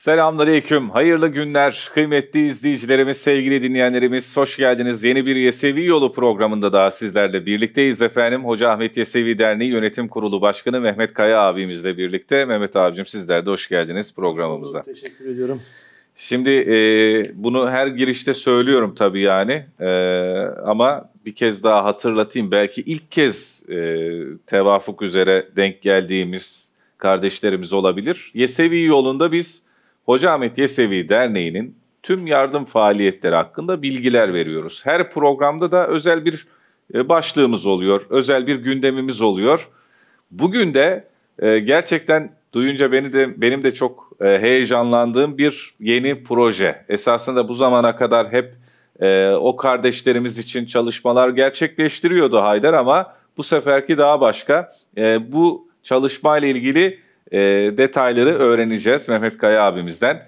Selamünaleyküm. Hayırlı günler kıymetli izleyicilerimiz, sevgili dinleyenlerimiz. Hoş geldiniz. Yeni bir Yesevi Yolu programında daha sizlerle birlikteyiz efendim. Hoca Ahmet Yesevi Derneği Yönetim Kurulu Başkanı Mehmet Kaya abimizle birlikte. Mehmet abicim sizler de hoş geldiniz programımıza. Teşekkür ediyorum. Şimdi e, bunu her girişte söylüyorum tabii yani e, ama bir kez daha hatırlatayım. Belki ilk kez e, tevafuk üzere denk geldiğimiz kardeşlerimiz olabilir. Yesevi yolunda biz Hoca Ahmet Yesevi Derneği'nin tüm yardım faaliyetleri hakkında bilgiler veriyoruz. Her programda da özel bir e, başlığımız oluyor, özel bir gündemimiz oluyor. Bugün de e, gerçekten duyunca beni de benim de çok e, heyecanlandığım bir yeni proje. Esasında bu zamana kadar hep o kardeşlerimiz için çalışmalar gerçekleştiriyordu Haydar ama bu seferki daha başka. Bu çalışma ile ilgili e, detayları öğreneceğiz Mehmet Kaya abimizden.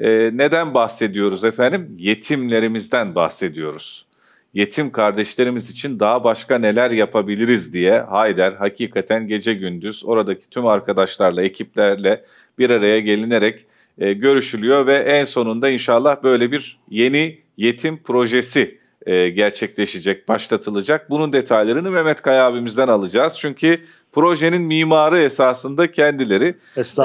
E, neden bahsediyoruz efendim? Yetimlerimizden bahsediyoruz. Yetim kardeşlerimiz için daha başka neler yapabiliriz diye Hayder hakikaten gece gündüz oradaki tüm arkadaşlarla, ekiplerle bir araya gelinerek e, görüşülüyor ve en sonunda inşallah böyle bir yeni yetim projesi e, gerçekleşecek, başlatılacak. Bunun detaylarını Mehmet Kaya abimizden alacağız. Çünkü projenin mimarı esasında kendileri.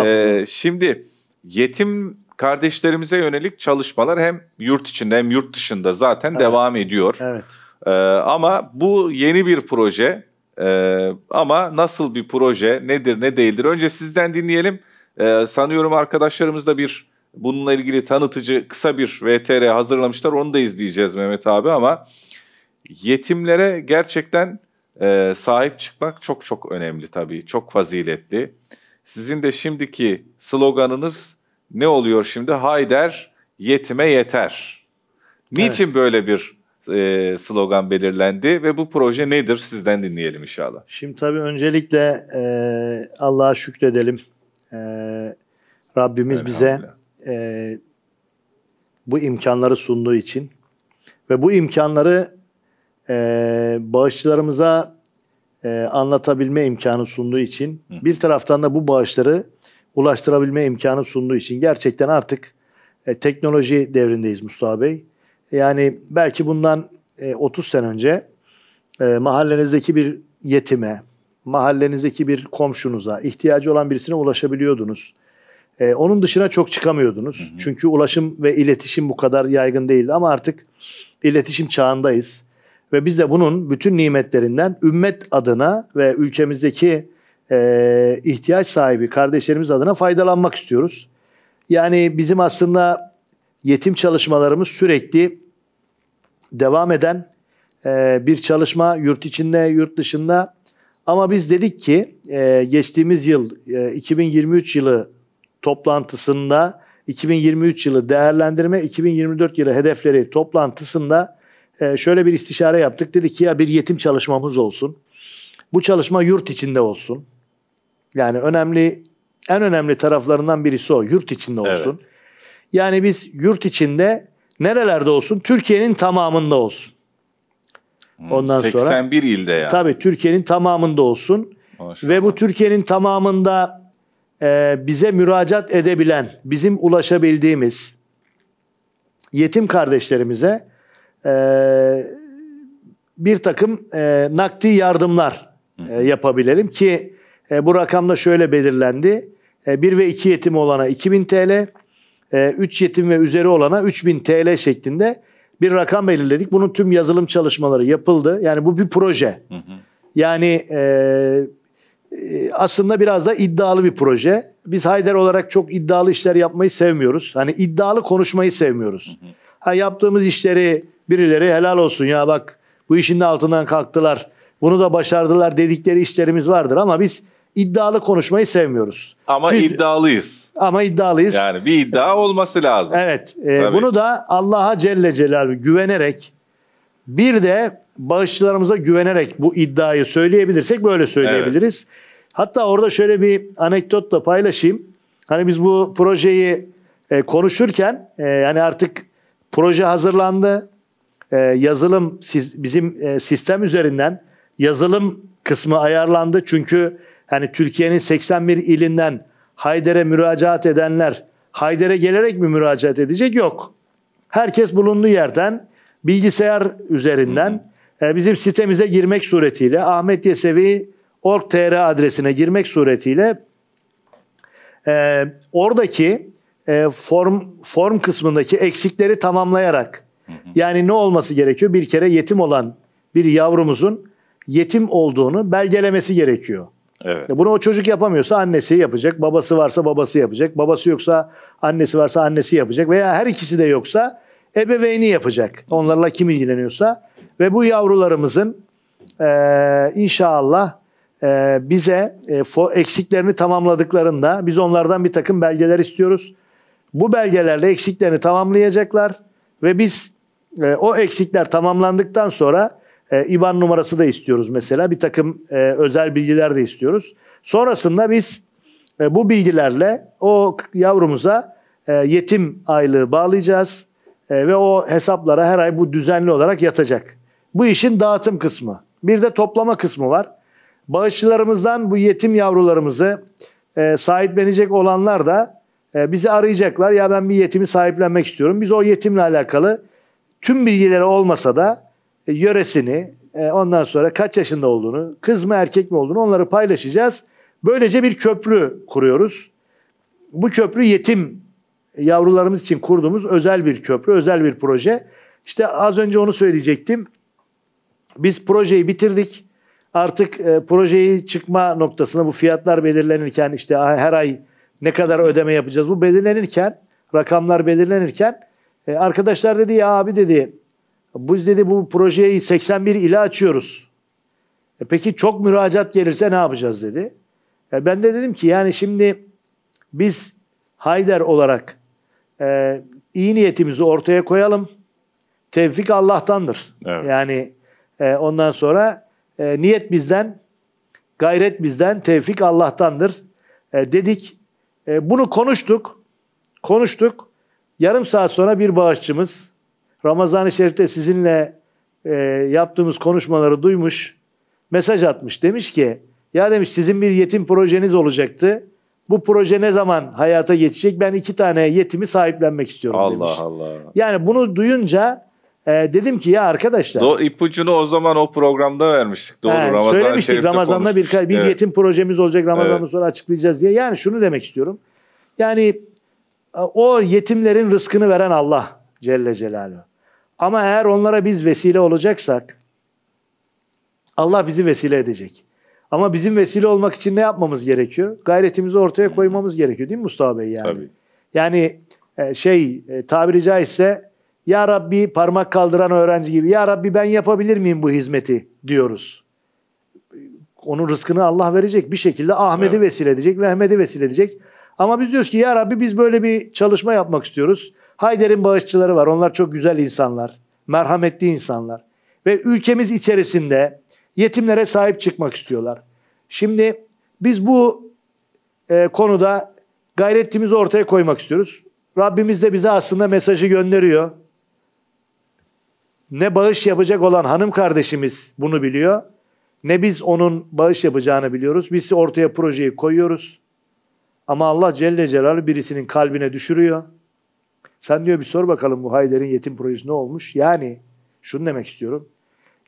E, şimdi yetim kardeşlerimize yönelik çalışmalar hem yurt içinde hem yurt dışında zaten evet. devam ediyor. Evet. E, ama bu yeni bir proje. ama nasıl bir proje, nedir, ne değildir? Önce sizden dinleyelim. sanıyorum arkadaşlarımız da bir Bununla ilgili tanıtıcı kısa bir VTR hazırlamışlar. Onu da izleyeceğiz Mehmet abi ama yetimlere gerçekten e, sahip çıkmak çok çok önemli tabii. Çok faziletli. Sizin de şimdiki sloganınız ne oluyor şimdi? Hayder yetime yeter. Niçin evet. böyle bir e, slogan belirlendi ve bu proje nedir? Sizden dinleyelim inşallah. Şimdi tabii öncelikle e, Allah'a şükredelim. E, Rabbimiz Önemli. bize e, bu imkanları sunduğu için ve bu imkanları e, bağışçılarımıza e, anlatabilme imkanı sunduğu için bir taraftan da bu bağışları ulaştırabilme imkanı sunduğu için gerçekten artık e, teknoloji devrindeyiz Mustafa Bey. Yani belki bundan e, 30 sene önce e, mahallenizdeki bir yetime, mahallenizdeki bir komşunuza, ihtiyacı olan birisine ulaşabiliyordunuz. E, onun dışına çok çıkamıyordunuz. Hı hı. Çünkü ulaşım ve iletişim bu kadar yaygın değildi ama artık iletişim çağındayız. Ve biz de bunun bütün nimetlerinden ümmet adına ve ülkemizdeki e, ihtiyaç sahibi kardeşlerimiz adına faydalanmak istiyoruz. Yani bizim aslında yetim çalışmalarımız sürekli devam eden e, bir çalışma yurt içinde, yurt dışında. Ama biz dedik ki e, geçtiğimiz yıl e, 2023 yılı toplantısında 2023 yılı değerlendirme 2024 yılı hedefleri toplantısında e, şöyle bir istişare yaptık. Dedi ki ya bir yetim çalışmamız olsun. Bu çalışma yurt içinde olsun. Yani önemli en önemli taraflarından birisi o yurt içinde olsun. Evet. Yani biz yurt içinde nerelerde olsun? Türkiye'nin tamamında olsun. Hmm, Ondan 81 sonra 81 ilde yani. Tabii Türkiye'nin tamamında olsun. Maşallah. Ve bu Türkiye'nin tamamında e, bize müracaat edebilen, bizim ulaşabildiğimiz yetim kardeşlerimize e, bir takım e, nakdi yardımlar yapabilelim ki bu rakamda şöyle belirlendi. E, 1 ve 2 yetim olana 2000 TL, e, 3 yetim ve üzeri olana 3000 TL şeklinde bir rakam belirledik. Bunun tüm yazılım çalışmaları yapıldı. Yani bu bir proje. Hı hı. Yani e, ee, aslında biraz da iddialı bir proje. Biz Hayder olarak çok iddialı işler yapmayı sevmiyoruz. Hani iddialı konuşmayı sevmiyoruz. Hı Ha yaptığımız işleri birileri helal olsun ya bak bu işin altından kalktılar. Bunu da başardılar dedikleri işlerimiz vardır ama biz iddialı konuşmayı sevmiyoruz. Ama biz, iddialıyız. Ama iddialıyız. Yani bir iddia olması lazım. Evet. E, bunu da Allah'a Celle Celaluhu güvenerek bir de bağışçılarımıza güvenerek bu iddiayı söyleyebilirsek böyle söyleyebiliriz. Evet. Hatta orada şöyle bir anekdotla paylaşayım. Hani biz bu projeyi e, konuşurken e, yani artık proje hazırlandı. E, yazılım siz, bizim e, sistem üzerinden yazılım kısmı ayarlandı. Çünkü hani Türkiye'nin 81 ilinden Hayder'e müracaat edenler Hayder'e gelerek mi müracaat edecek? Yok. Herkes bulunduğu yerden bilgisayar üzerinden e, bizim sitemize girmek suretiyle Ahmet Yesevi org.tr adresine girmek suretiyle e, oradaki e, form form kısmındaki eksikleri tamamlayarak yani ne olması gerekiyor? Bir kere yetim olan bir yavrumuzun yetim olduğunu belgelemesi gerekiyor. Evet. Bunu o çocuk yapamıyorsa annesi yapacak, babası varsa babası yapacak, babası yoksa annesi varsa annesi yapacak veya her ikisi de yoksa ebeveyni yapacak. Onlarla kim ilgileniyorsa ve bu yavrularımızın e, inşallah e, bize e, fo, eksiklerini tamamladıklarında biz onlardan bir takım belgeler istiyoruz. Bu belgelerle eksiklerini tamamlayacaklar ve biz e, o eksikler tamamlandıktan sonra e, IBAN numarası da istiyoruz mesela bir takım e, özel bilgiler de istiyoruz. Sonrasında biz e, bu bilgilerle o yavrumuza e, yetim aylığı bağlayacağız e, ve o hesaplara her ay bu düzenli olarak yatacak. Bu işin dağıtım kısmı. Bir de toplama kısmı var. Bağışçılarımızdan bu yetim yavrularımızı e, sahiplenecek olanlar da e, bizi arayacaklar. Ya ben bir yetimi sahiplenmek istiyorum. Biz o yetimle alakalı tüm bilgileri olmasa da e, yöresini, e, ondan sonra kaç yaşında olduğunu, kız mı erkek mi olduğunu onları paylaşacağız. Böylece bir köprü kuruyoruz. Bu köprü yetim yavrularımız için kurduğumuz özel bir köprü, özel bir proje. İşte az önce onu söyleyecektim. Biz projeyi bitirdik artık e, projeyi çıkma noktasında bu fiyatlar belirlenirken işte her ay ne kadar ödeme yapacağız bu belirlenirken rakamlar belirlenirken e, arkadaşlar dedi ya abi dedi biz dedi bu projeyi 81 ile açıyoruz. E, peki çok müracaat gelirse ne yapacağız dedi. E, ben de dedim ki yani şimdi biz Hayder olarak e, iyi niyetimizi ortaya koyalım. Tevfik Allah'tandır. Evet. Yani e, ondan sonra e, niyet bizden, gayret bizden, tevfik Allah'tandır e, dedik. E, bunu konuştuk, konuştuk. Yarım saat sonra bir bağışçımız Ramazan-ı Şerif'te sizinle e, yaptığımız konuşmaları duymuş, mesaj atmış. Demiş ki, ya demiş sizin bir yetim projeniz olacaktı. Bu proje ne zaman hayata geçecek? Ben iki tane yetimi sahiplenmek istiyorum Allah demiş. Allah Allah. Yani bunu duyunca e, dedim ki ya arkadaşlar. Do, ipucunu o zaman o programda vermiştik. Doğru yani, Ramazan Söylemiştik Şerif'te Ramazan'da bir, bir evet. yetim projemiz olacak Ramazan'dan evet. sonra açıklayacağız diye. Yani şunu demek istiyorum. Yani e, o yetimlerin rızkını veren Allah Celle Celaluhu. Ama eğer onlara biz vesile olacaksak Allah bizi vesile edecek. Ama bizim vesile olmak için ne yapmamız gerekiyor? Gayretimizi ortaya koymamız gerekiyor değil mi Mustafa Bey yani? Tabii. Yani e, şey e, tabiri caizse ya Rabbi parmak kaldıran öğrenci gibi. Ya Rabbi ben yapabilir miyim bu hizmeti diyoruz. Onun rızkını Allah verecek. Bir şekilde Ahmet'i evet. vesile edecek, Mehmet'i vesile edecek. Ama biz diyoruz ki ya Rabbi biz böyle bir çalışma yapmak istiyoruz. Hayder'in bağışçıları var. Onlar çok güzel insanlar. Merhametli insanlar. Ve ülkemiz içerisinde yetimlere sahip çıkmak istiyorlar. Şimdi biz bu e, konuda gayretimizi ortaya koymak istiyoruz. Rabbimiz de bize aslında mesajı gönderiyor. Ne bağış yapacak olan hanım kardeşimiz bunu biliyor. Ne biz onun bağış yapacağını biliyoruz. Biz ortaya projeyi koyuyoruz. Ama Allah Celle Celaluhu birisinin kalbine düşürüyor. Sen diyor bir sor bakalım bu Hayder'in yetim projesi ne olmuş? Yani şunu demek istiyorum.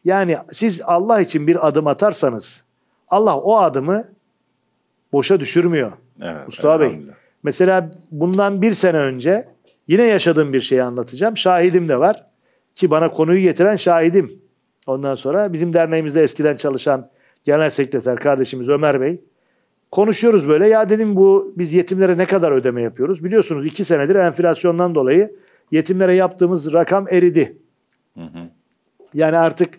Yani siz Allah için bir adım atarsanız Allah o adımı boşa düşürmüyor. Evet, Mustafa Bey. Mesela bundan bir sene önce yine yaşadığım bir şeyi anlatacağım. Şahidim de var ki bana konuyu getiren şahidim. Ondan sonra bizim derneğimizde eskiden çalışan genel sekreter kardeşimiz Ömer Bey. Konuşuyoruz böyle. Ya dedim bu biz yetimlere ne kadar ödeme yapıyoruz? Biliyorsunuz iki senedir enflasyondan dolayı yetimlere yaptığımız rakam eridi. Hı hı. Yani artık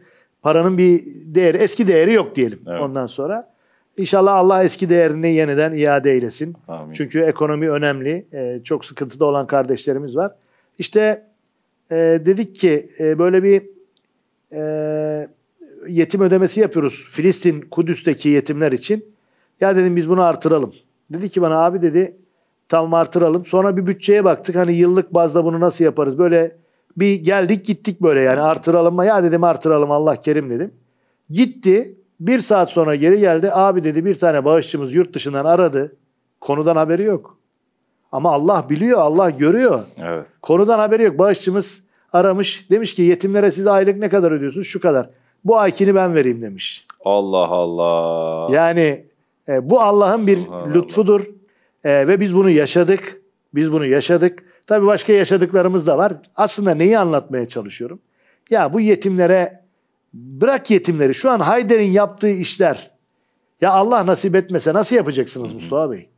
paranın bir değeri, eski değeri yok diyelim evet. ondan sonra. İnşallah Allah eski değerini yeniden iade eylesin. Amin. Çünkü ekonomi önemli. Ee, çok sıkıntıda olan kardeşlerimiz var. İşte e, dedik ki e, böyle bir e, yetim ödemesi yapıyoruz. Filistin, Kudüs'teki yetimler için. Ya dedim biz bunu artıralım. Dedi ki bana abi dedi tamam artıralım. Sonra bir bütçeye baktık hani yıllık bazda bunu nasıl yaparız. Böyle bir geldik gittik böyle yani artıralım mı? Ya dedim artıralım Allah kerim dedim. Gitti bir saat sonra geri geldi. Abi dedi bir tane bağışçımız yurt dışından aradı. Konudan haberi yok. Ama Allah biliyor, Allah görüyor. Evet. Konudan haberi yok. Bağışçımız aramış. Demiş ki yetimlere siz aylık ne kadar ödüyorsunuz? Şu kadar. Bu aykini ben vereyim demiş. Allah Allah. Yani e, bu Allah'ın bir lütfudur. E, ve biz bunu yaşadık. Biz bunu yaşadık. Tabii başka yaşadıklarımız da var. Aslında neyi anlatmaya çalışıyorum? Ya bu yetimlere bırak yetimleri. Şu an Hayder'in yaptığı işler. Ya Allah nasip etmese nasıl yapacaksınız Mustafa Bey?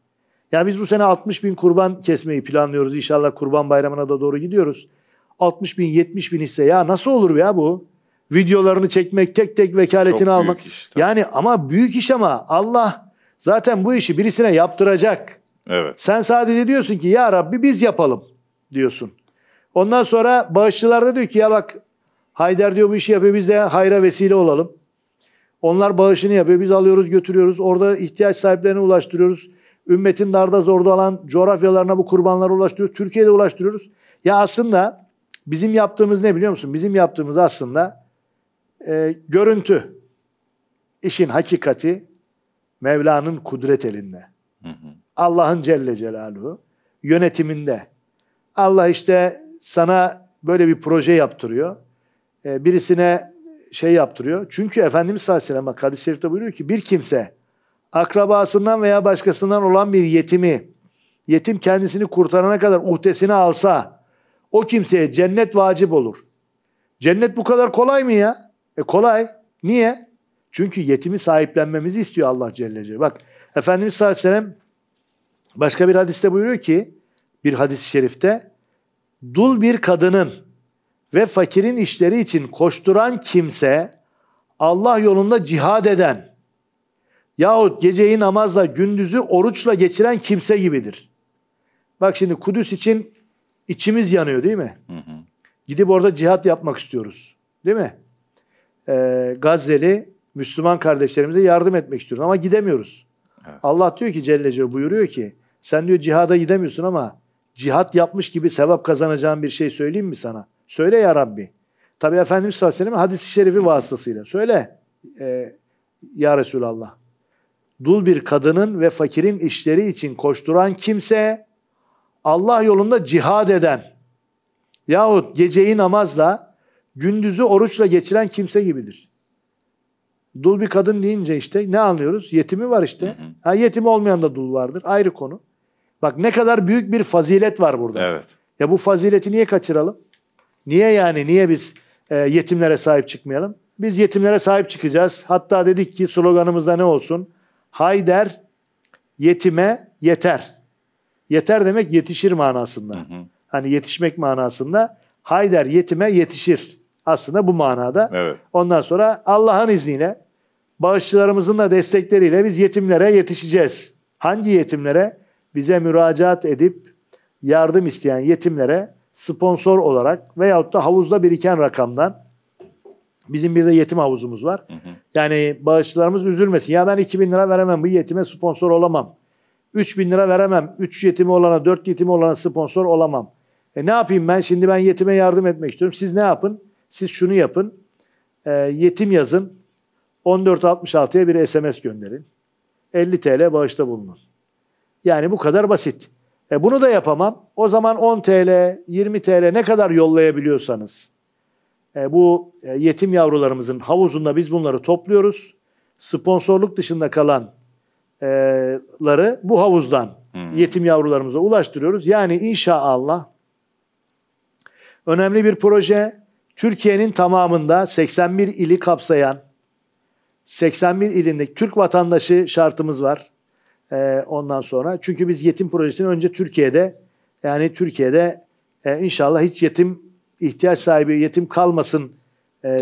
Ya biz bu sene 60 bin kurban kesmeyi planlıyoruz. İnşallah kurban bayramına da doğru gidiyoruz. 60 bin 70 bin ise ya nasıl olur ya bu? Videolarını çekmek, tek tek vekaletini Çok almak. Büyük iş, yani ama büyük iş ama Allah zaten bu işi birisine yaptıracak. Evet. Sen sadece diyorsun ki ya Rabbi biz yapalım diyorsun. Ondan sonra bağışçılar da diyor ki ya bak Hayder diyor bu işi yapıyor biz de hayra vesile olalım. Onlar bağışını yapıyor biz alıyoruz götürüyoruz orada ihtiyaç sahiplerine ulaştırıyoruz. Ümmetin darda zorda olan coğrafyalarına bu kurbanları ulaştırıyoruz. Türkiye'de ulaştırıyoruz. Ya aslında bizim yaptığımız ne biliyor musun? Bizim yaptığımız aslında e, görüntü. işin hakikati Mevla'nın kudret elinde. Allah'ın Celle Celaluhu yönetiminde. Allah işte sana böyle bir proje yaptırıyor. E, birisine şey yaptırıyor. Çünkü Efendimiz sallallahu aleyhi ve sellem hadis şerifte buyuruyor ki bir kimse akrabasından veya başkasından olan bir yetimi, yetim kendisini kurtarana kadar uhdesini alsa, o kimseye cennet vacip olur. Cennet bu kadar kolay mı ya? E kolay. Niye? Çünkü yetimi sahiplenmemizi istiyor Allah Celle Celle. Bak Efendimiz sallallahu aleyhi ve sellem başka bir hadiste buyuruyor ki bir hadis-i şerifte dul bir kadının ve fakirin işleri için koşturan kimse Allah yolunda cihad eden Yahut geceyi namazla, gündüzü oruçla geçiren kimse gibidir. Bak şimdi Kudüs için içimiz yanıyor değil mi? Hı hı. Gidip orada cihat yapmak istiyoruz. Değil mi? Ee, Gazze'li Müslüman kardeşlerimize yardım etmek istiyoruz ama gidemiyoruz. Evet. Allah diyor ki Celle Celle buyuruyor ki sen diyor cihada gidemiyorsun ama cihat yapmış gibi sevap kazanacağın bir şey söyleyeyim mi sana? Söyle ya Rabbi. Tabi Efendimiz sallallahu aleyhi ve sellem hadis şerifi vasıtasıyla. Söyle e, ya Resulallah dul bir kadının ve fakirin işleri için koşturan kimse Allah yolunda cihad eden yahut geceyi namazla gündüzü oruçla geçiren kimse gibidir. Dul bir kadın deyince işte ne anlıyoruz? Yetimi var işte. Ha yetim olmayan da dul vardır. Ayrı konu. Bak ne kadar büyük bir fazilet var burada. Evet. Ya bu fazileti niye kaçıralım? Niye yani? Niye biz e, yetimlere sahip çıkmayalım? Biz yetimlere sahip çıkacağız. Hatta dedik ki sloganımızda ne olsun? Hayder yetime yeter. Yeter demek yetişir manasında. Hı hı. Hani yetişmek manasında. Hayder yetime yetişir. Aslında bu manada. Evet. Ondan sonra Allah'ın izniyle bağışçılarımızın da destekleriyle biz yetimlere yetişeceğiz. Hangi yetimlere? Bize müracaat edip yardım isteyen yetimlere sponsor olarak veyahut da havuzda biriken rakamdan Bizim bir de yetim havuzumuz var. Hı hı. Yani bağışçılarımız üzülmesin. Ya ben 2000 lira veremem bu yetime sponsor olamam. 3000 lira veremem. 3 yetimi olana 4 yetimi olana sponsor olamam. E ne yapayım ben? Şimdi ben yetime yardım etmek istiyorum. Siz ne yapın? Siz şunu yapın. E, yetim yazın. 1466'ya bir SMS gönderin. 50 TL bağışta bulunun. Yani bu kadar basit. E bunu da yapamam. O zaman 10 TL, 20 TL ne kadar yollayabiliyorsanız e, bu e, yetim yavrularımızın havuzunda biz bunları topluyoruz. Sponsorluk dışında kalanları e, bu havuzdan hmm. yetim yavrularımıza ulaştırıyoruz. Yani inşallah önemli bir proje. Türkiye'nin tamamında 81 ili kapsayan 81 ilinde Türk vatandaşı şartımız var. ondan sonra çünkü biz yetim projesini önce Türkiye'de yani Türkiye'de e, inşallah hiç yetim ihtiyaç sahibi yetim kalmasın e,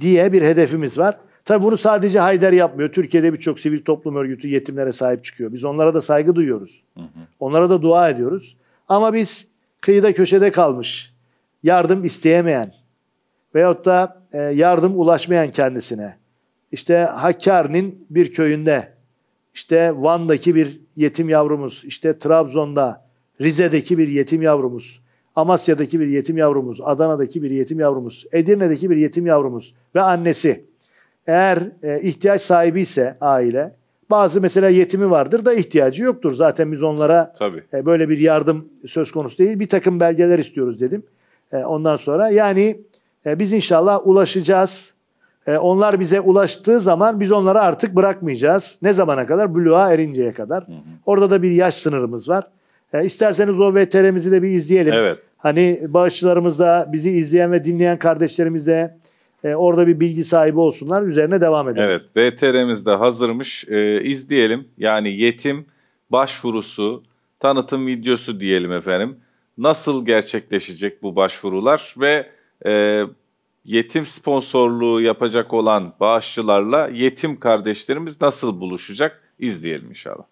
diye bir hedefimiz var. Tabii bunu sadece Haydar yapmıyor. Türkiye'de birçok sivil toplum örgütü yetimlere sahip çıkıyor. Biz onlara da saygı duyuyoruz. Hı hı. Onlara da dua ediyoruz. Ama biz kıyıda köşede kalmış, yardım isteyemeyen veyahut da e, yardım ulaşmayan kendisine, işte Hakkari'nin bir köyünde, işte Van'daki bir yetim yavrumuz, işte Trabzon'da, Rize'deki bir yetim yavrumuz, Amasya'daki bir yetim yavrumuz, Adana'daki bir yetim yavrumuz, Edirne'deki bir yetim yavrumuz ve annesi eğer e, ihtiyaç sahibi ise aile bazı mesela yetimi vardır da ihtiyacı yoktur. Zaten biz onlara Tabii. E, böyle bir yardım söz konusu değil. Bir takım belgeler istiyoruz dedim. E, ondan sonra yani e, biz inşallah ulaşacağız. E, onlar bize ulaştığı zaman biz onları artık bırakmayacağız. Ne zamana kadar? Buluğa erinceye kadar. Hı hı. Orada da bir yaş sınırımız var. E, isterseniz o VTR'mizi de bir izleyelim. Evet. Hani bağışçılarımızda bizi izleyen ve dinleyen kardeşlerimize e, orada bir bilgi sahibi olsunlar. Üzerine devam edelim. Evet VTR'miz de hazırmış. E, izleyelim. Yani yetim başvurusu, tanıtım videosu diyelim efendim. Nasıl gerçekleşecek bu başvurular ve e, yetim sponsorluğu yapacak olan bağışçılarla yetim kardeşlerimiz nasıl buluşacak? İzleyelim inşallah.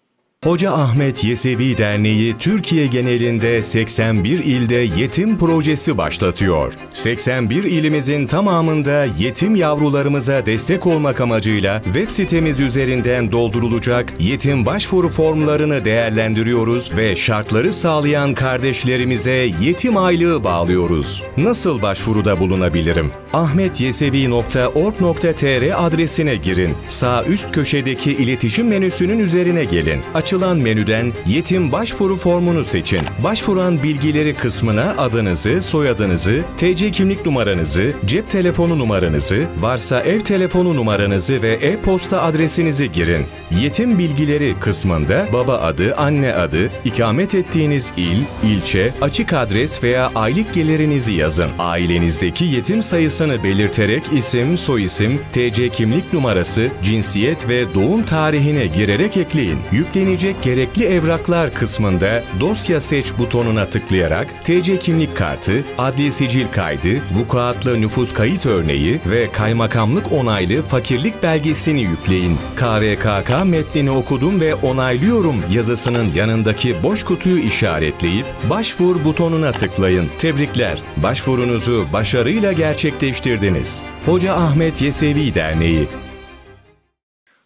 Hoca Ahmet Yesevi Derneği Türkiye genelinde 81 ilde yetim projesi başlatıyor. 81 ilimizin tamamında yetim yavrularımıza destek olmak amacıyla web sitemiz üzerinden doldurulacak yetim başvuru formlarını değerlendiriyoruz ve şartları sağlayan kardeşlerimize yetim aylığı bağlıyoruz. Nasıl başvuruda bulunabilirim? ahmetyesevi.org.tr adresine girin. Sağ üst köşedeki iletişim menüsünün üzerine gelin. Açık açılan menüden yetim başvuru formunu seçin. Başvuran bilgileri kısmına adınızı, soyadınızı, TC kimlik numaranızı, cep telefonu numaranızı, varsa ev telefonu numaranızı ve e-posta adresinizi girin. Yetim bilgileri kısmında baba adı, anne adı, ikamet ettiğiniz il, ilçe, açık adres veya aylık gelirinizi yazın. Ailenizdeki yetim sayısını belirterek isim, soyisim, TC kimlik numarası, cinsiyet ve doğum tarihine girerek ekleyin. Yüklenici Böylece gerekli evraklar kısmında dosya seç butonuna tıklayarak TC kimlik kartı, adli sicil kaydı, vukuatlı nüfus kayıt örneği ve kaymakamlık onaylı fakirlik belgesini yükleyin. KVKK metnini okudum ve onaylıyorum yazısının yanındaki boş kutuyu işaretleyip başvur butonuna tıklayın. Tebrikler, başvurunuzu başarıyla gerçekleştirdiniz. Hoca Ahmet Yesevi Derneği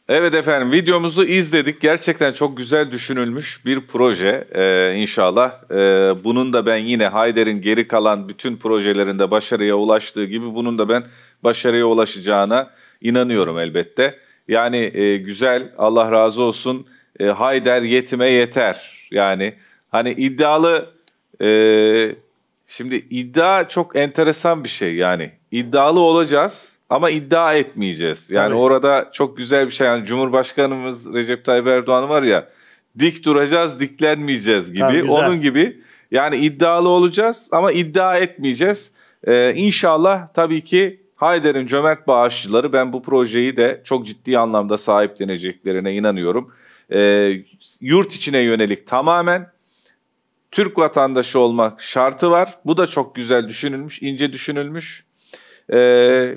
Evet efendim videomuzu izledik. Gerçekten çok güzel düşünülmüş bir proje ee, inşallah. Ee, bunun da ben yine Hayder'in geri kalan bütün projelerinde başarıya ulaştığı gibi bunun da ben başarıya ulaşacağına inanıyorum elbette. Yani e, güzel Allah razı olsun e, Hayder yetime yeter. Yani hani iddialı e, şimdi iddia çok enteresan bir şey yani iddialı olacağız ama iddia etmeyeceğiz. Yani Tabii. orada çok güzel bir şey. Yani Cumhurbaşkanımız Recep Tayyip Erdoğan var ya dik duracağız, diklenmeyeceğiz gibi. Tabii, Onun gibi yani iddialı olacağız ama iddia etmeyeceğiz. Ee, inşallah tabii ki Hayder'in cömert bağışçıları ben bu projeyi de çok ciddi anlamda sahipleneceklerine inanıyorum. Ee, yurt içine yönelik tamamen Türk vatandaşı olmak şartı var. Bu da çok güzel düşünülmüş, ince düşünülmüş. E,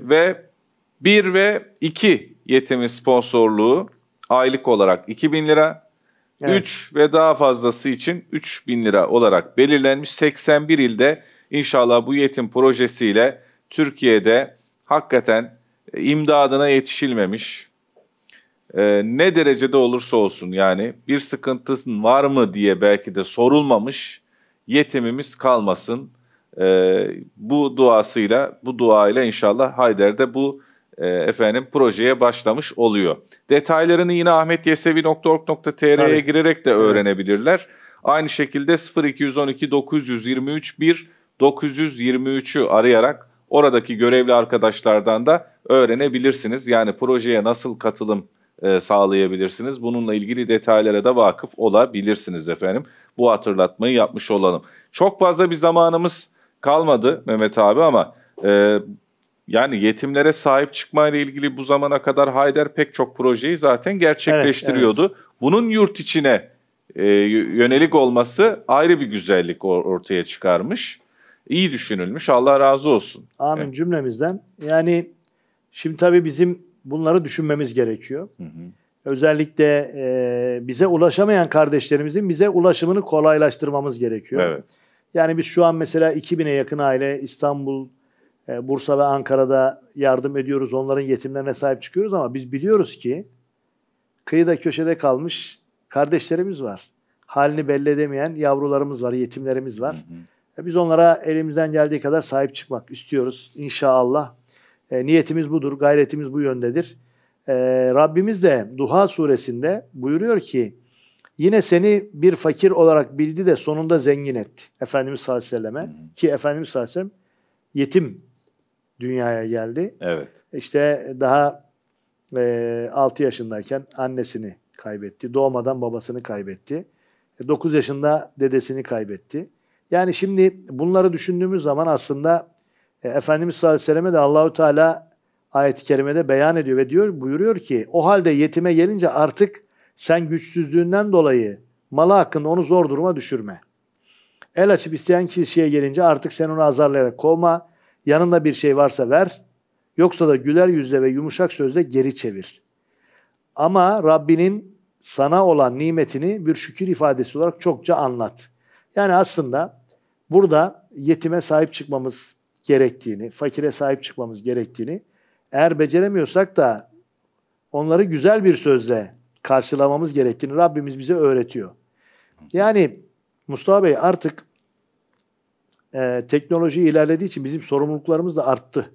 ve 1 ve 2 yetimi sponsorluğu aylık olarak 2000 lira. Evet. 3 ve daha fazlası için 3000 lira olarak belirlenmiş 81 ilde inşallah bu yetim projesiyle Türkiye'de hakikaten imdadına yetişilmemiş. Ee, ne derecede olursa olsun yani bir sıkıntısın var mı diye belki de sorulmamış yetimimiz kalmasın. E, bu duasıyla, bu duayla inşallah Hayder de bu e, efendim projeye başlamış oluyor. Detaylarını yine ahmetyesevi.org.tr'ye girerek de öğrenebilirler. Aynı şekilde 0212 923 1 923'ü arayarak oradaki görevli arkadaşlardan da öğrenebilirsiniz. Yani projeye nasıl katılım e, sağlayabilirsiniz. Bununla ilgili detaylara da vakıf olabilirsiniz efendim. Bu hatırlatmayı yapmış olalım. Çok fazla bir zamanımız kalmadı Mehmet abi ama e, yani yetimlere sahip çıkma ile ilgili bu zamana kadar Hayder pek çok projeyi zaten gerçekleştiriyordu. Evet, evet. Bunun yurt içine e, yönelik olması ayrı bir güzellik ortaya çıkarmış. İyi düşünülmüş. Allah razı olsun. Amin evet. cümlemizden. Yani şimdi tabii bizim bunları düşünmemiz gerekiyor. Hı hı. Özellikle e, bize ulaşamayan kardeşlerimizin bize ulaşımını kolaylaştırmamız gerekiyor. Evet. Yani biz şu an mesela 2000'e yakın aile İstanbul, e, Bursa ve Ankara'da yardım ediyoruz. Onların yetimlerine sahip çıkıyoruz ama biz biliyoruz ki kıyıda köşede kalmış kardeşlerimiz var. Halini belli edemeyen yavrularımız var, yetimlerimiz var. Hı hı. E, biz onlara elimizden geldiği kadar sahip çıkmak istiyoruz inşallah. E, niyetimiz budur, gayretimiz bu yöndedir. E, Rabbimiz de Duha suresinde buyuruyor ki Yine seni bir fakir olarak bildi de sonunda zengin etti. Efendimiz sallallahu aleyhi ve selleme. Ki Efendimiz sallallahu aleyhi ve sellem yetim dünyaya geldi. Evet. İşte daha e, 6 yaşındayken annesini kaybetti. Doğmadan babasını kaybetti. 9 e, yaşında dedesini kaybetti. Yani şimdi bunları düşündüğümüz zaman aslında e, Efendimiz sallallahu aleyhi ve selleme de Allahu Teala ayet-i kerimede beyan ediyor ve diyor buyuruyor ki o halde yetime gelince artık sen güçsüzlüğünden dolayı malı hakkında onu zor duruma düşürme. El açıp isteyen kişiye gelince artık sen onu azarlayarak kovma. Yanında bir şey varsa ver. Yoksa da güler yüzle ve yumuşak sözle geri çevir. Ama Rabbinin sana olan nimetini bir şükür ifadesi olarak çokça anlat. Yani aslında burada yetime sahip çıkmamız gerektiğini, fakire sahip çıkmamız gerektiğini eğer beceremiyorsak da onları güzel bir sözle karşılamamız gerektiğini Rabbimiz bize öğretiyor. Yani Mustafa Bey artık e, teknoloji ilerlediği için bizim sorumluluklarımız da arttı.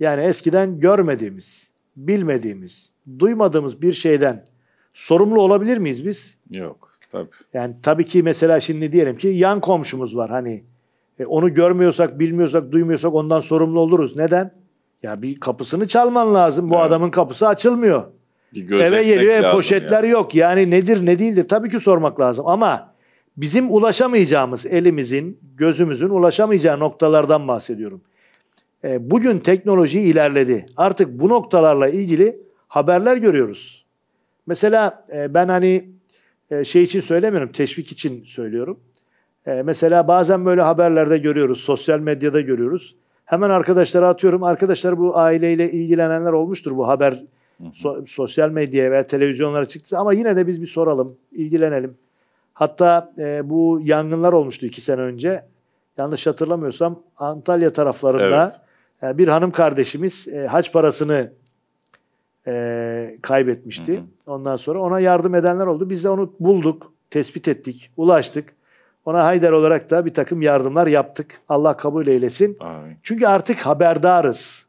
Yani eskiden görmediğimiz, bilmediğimiz, duymadığımız bir şeyden sorumlu olabilir miyiz biz? Yok, tabii. Yani tabii ki mesela şimdi diyelim ki yan komşumuz var hani e, onu görmüyorsak, bilmiyorsak, duymuyorsak ondan sorumlu oluruz. Neden? Ya bir kapısını çalman lazım. Bu evet. adamın kapısı açılmıyor eve geliyor ev poşetler yani. yok. Yani nedir ne değildir tabii ki sormak lazım ama bizim ulaşamayacağımız elimizin, gözümüzün ulaşamayacağı noktalardan bahsediyorum. E, bugün teknoloji ilerledi. Artık bu noktalarla ilgili haberler görüyoruz. Mesela e, ben hani e, şey için söylemiyorum, teşvik için söylüyorum. E, mesela bazen böyle haberlerde görüyoruz, sosyal medyada görüyoruz. Hemen arkadaşlara atıyorum. Arkadaşlar bu aileyle ilgilenenler olmuştur bu haber So- sosyal medyaya veya televizyonlara çıktı ama yine de biz bir soralım, ilgilenelim. Hatta e, bu yangınlar olmuştu iki sene önce. Yanlış hatırlamıyorsam Antalya taraflarında evet. e, bir hanım kardeşimiz e, haç parasını e, kaybetmişti. Hı hı. Ondan sonra ona yardım edenler oldu. Biz de onu bulduk, tespit ettik, ulaştık. Ona Haydar olarak da bir takım yardımlar yaptık. Allah kabul eylesin. Amin. Çünkü artık haberdarız.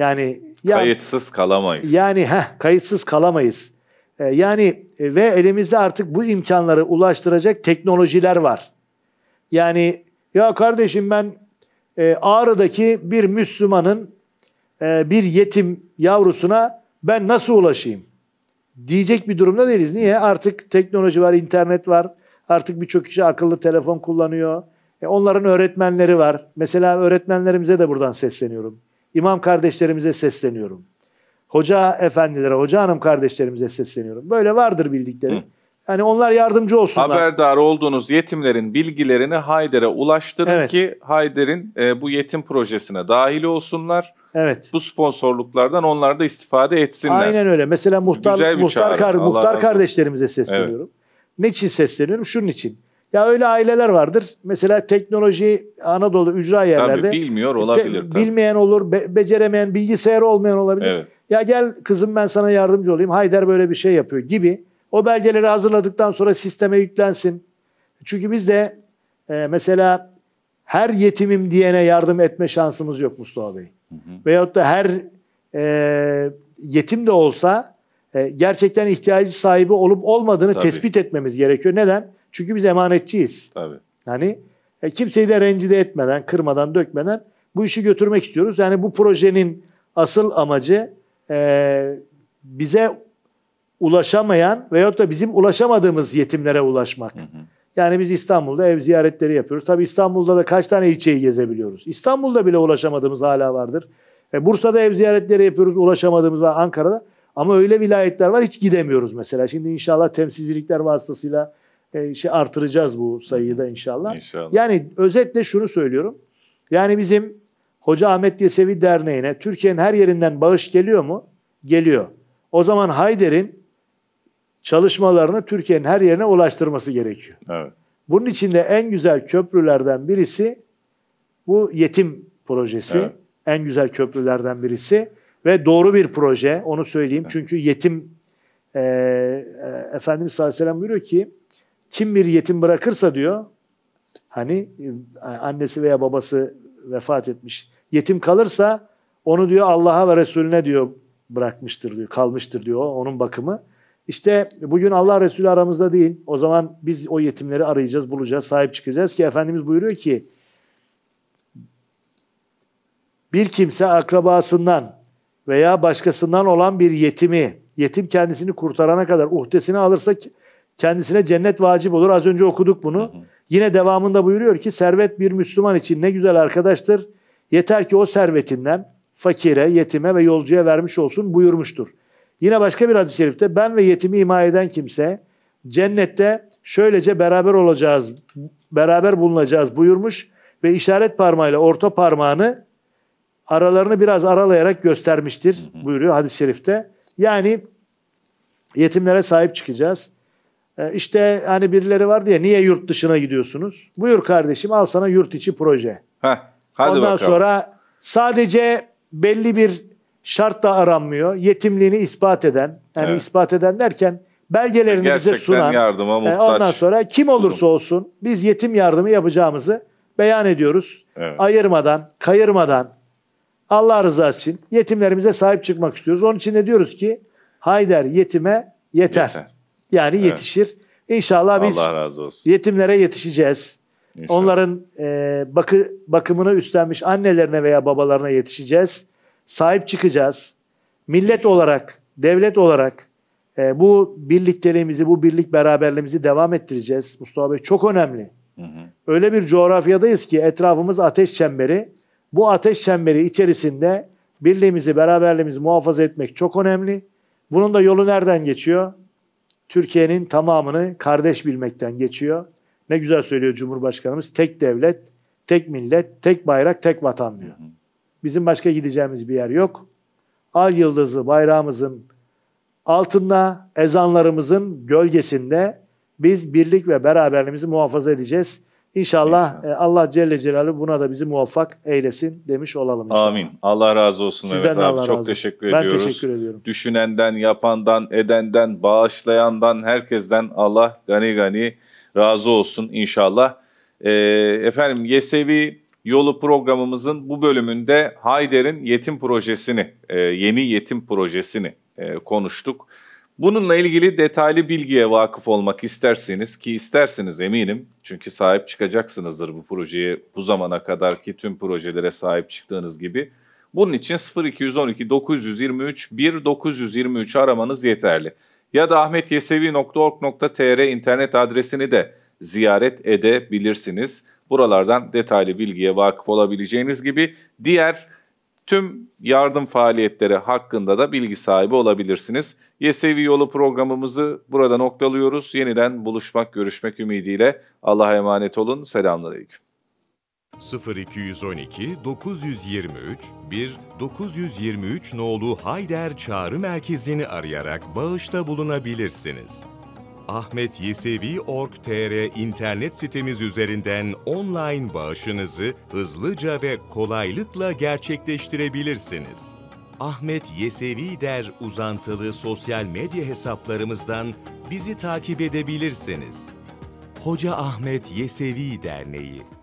Yani ya, kayıtsız kalamayız. Yani heh, kayıtsız kalamayız. Ee, yani e, ve elimizde artık bu imkanları ulaştıracak teknolojiler var. Yani ya kardeşim ben e, Ağrı'daki bir Müslümanın e, bir yetim yavrusuna ben nasıl ulaşayım? Diyecek bir durumda değiliz. Niye? Artık teknoloji var, internet var. Artık birçok kişi akıllı telefon kullanıyor. E, onların öğretmenleri var. Mesela öğretmenlerimize de buradan sesleniyorum. İmam kardeşlerimize sesleniyorum. Hoca efendilere, hoca hanım kardeşlerimize sesleniyorum. Böyle vardır bildikleri. Hı. Yani onlar yardımcı olsunlar. Haberdar olduğunuz yetimlerin bilgilerini Hayder'e ulaştırın evet. ki Hayder'in e, bu yetim projesine dahil olsunlar. Evet. Bu sponsorluklardan onlar da istifade etsinler. Aynen öyle. Mesela muhtar muhtar, çağrı. kar, muhtar kardeşlerimize sesleniyorum. Evet. Ne için sesleniyorum? Şunun için. Ya öyle aileler vardır. Mesela teknoloji Anadolu ücra yerlerde. Tabii bilmiyor olabilir. Te, tabii. Bilmeyen olur, be, beceremeyen, bilgisayarı olmayan olabilir. Evet. Ya gel kızım ben sana yardımcı olayım. hayder böyle bir şey yapıyor gibi. O belgeleri hazırladıktan sonra sisteme yüklensin. Çünkü biz de e, mesela her yetimim diyene yardım etme şansımız yok Mustafa Bey. Hı hı. Veyahut da her e, yetim de olsa e, gerçekten ihtiyacı sahibi olup olmadığını Tabii. tespit etmemiz gerekiyor. Neden? Çünkü biz emanetçiyiz. Tabii. Yani e, kimseyi de rencide etmeden, kırmadan, dökmeden bu işi götürmek istiyoruz. Yani bu projenin asıl amacı e, bize ulaşamayan veyahut da bizim ulaşamadığımız yetimlere ulaşmak. Hı hı. Yani biz İstanbul'da ev ziyaretleri yapıyoruz. Tabii İstanbul'da da kaç tane ilçeyi gezebiliyoruz. İstanbul'da bile ulaşamadığımız hala vardır. E, Bursa'da ev ziyaretleri yapıyoruz, ulaşamadığımız var Ankara'da. Ama öyle vilayetler var hiç gidemiyoruz mesela. Şimdi inşallah temsilcilikler vasıtasıyla e, şey artıracağız bu sayıyı da inşallah. İnşallah. Yani özetle şunu söylüyorum. Yani bizim Hoca Ahmet Yesevi Derneği'ne Türkiye'nin her yerinden bağış geliyor mu? Geliyor. O zaman Hayder'in çalışmalarını Türkiye'nin her yerine ulaştırması gerekiyor. Evet. Bunun içinde en güzel köprülerden birisi bu yetim projesi. Evet. En güzel köprülerden birisi ve doğru bir proje onu söyleyeyim. Evet. Çünkü yetim e, e, Efendimiz sallallahu aleyhi ve sellem buyuruyor ki kim bir yetim bırakırsa diyor hani annesi veya babası vefat etmiş. Yetim kalırsa onu diyor Allah'a ve Resulüne diyor bırakmıştır diyor, kalmıştır diyor onun bakımı. İşte bugün Allah Resulü aramızda değil. O zaman biz o yetimleri arayacağız, bulacağız, sahip çıkacağız ki Efendimiz buyuruyor ki bir kimse akrabasından veya başkasından olan bir yetimi, yetim kendisini kurtarana kadar uhdesini alırsa kendisine cennet vacip olur. Az önce okuduk bunu. Yine devamında buyuruyor ki servet bir Müslüman için ne güzel arkadaştır. Yeter ki o servetinden fakire, yetime ve yolcuya vermiş olsun buyurmuştur. Yine başka bir hadis-i şerifte ben ve yetimi ima eden kimse cennette şöylece beraber olacağız, beraber bulunacağız buyurmuş ve işaret parmağıyla orta parmağını aralarını biraz aralayarak göstermiştir buyuruyor hadis-i şerifte. Yani yetimlere sahip çıkacağız. E, işte hani birileri var diye niye yurt dışına gidiyorsunuz? Buyur kardeşim al sana yurt içi proje. Heh, hadi Ondan bakalım. sonra sadece belli bir şartla aranmıyor. Yetimliğini ispat eden, yani evet. ispat eden derken belgelerini Gerçekten bize sunan. yardıma e, muhtaç. Ondan sonra kim olursa olsun biz yetim yardımı yapacağımızı beyan ediyoruz. Evet. Ayırmadan, kayırmadan Allah rızası için yetimlerimize sahip çıkmak istiyoruz. Onun için de diyoruz ki Hayder yetime yeter. yeter. Yani evet. yetişir. İnşallah Allah biz razı olsun. yetimlere yetişeceğiz. İnşallah. Onların e, bakı bakımını üstlenmiş annelerine veya babalarına yetişeceğiz. Sahip çıkacağız. Millet İnşallah. olarak, devlet olarak e, bu birlikteliğimizi, bu birlik beraberliğimizi devam ettireceğiz. Mustafa Bey çok önemli. Hı hı. Öyle bir coğrafyadayız ki etrafımız ateş çemberi. Bu ateş çemberi içerisinde birliğimizi, beraberliğimizi muhafaza etmek çok önemli. Bunun da yolu nereden geçiyor? Türkiye'nin tamamını kardeş bilmekten geçiyor. Ne güzel söylüyor Cumhurbaşkanımız. Tek devlet, tek millet, tek bayrak, tek vatan diyor. Bizim başka gideceğimiz bir yer yok. Al yıldızı, bayrağımızın altında, ezanlarımızın gölgesinde biz birlik ve beraberliğimizi muhafaza edeceğiz. İnşallah, İnşallah. E, Allah Celle Celaluhu buna da bizi muvaffak eylesin demiş olalım. Inşallah. Amin. Allah razı olsun Sizden Mehmet abi. Allah Çok razı teşekkür ben ediyoruz. Ben teşekkür ediyorum. Düşünenden, yapandan, edenden, bağışlayandan, herkesten Allah gani gani razı olsun inşallah. Ee, efendim Yesevi Yolu programımızın bu bölümünde Hayder'in yetim projesini, e, yeni yetim projesini e, konuştuk. Bununla ilgili detaylı bilgiye vakıf olmak isterseniz ki istersiniz eminim çünkü sahip çıkacaksınızdır bu projeye bu zamana kadarki tüm projelere sahip çıktığınız gibi. Bunun için 0212 923 1923 aramanız yeterli. Ya da ahmetyesevi.org.tr internet adresini de ziyaret edebilirsiniz. Buralardan detaylı bilgiye vakıf olabileceğiniz gibi diğer Tüm yardım faaliyetleri hakkında da bilgi sahibi olabilirsiniz. Yesevi Yolu programımızı burada noktalıyoruz. Yeniden buluşmak, görüşmek ümidiyle Allah'a emanet olun. Selamünaleyküm. 0212 923 1 923 nolu Hayder Çağrı Merkezi'ni arayarak bağışta bulunabilirsiniz ahmetyesevi.org.tr internet sitemiz üzerinden online bağışınızı hızlıca ve kolaylıkla gerçekleştirebilirsiniz. Ahmet Yesevi der uzantılı sosyal medya hesaplarımızdan bizi takip edebilirsiniz. Hoca Ahmet Yesevi Derneği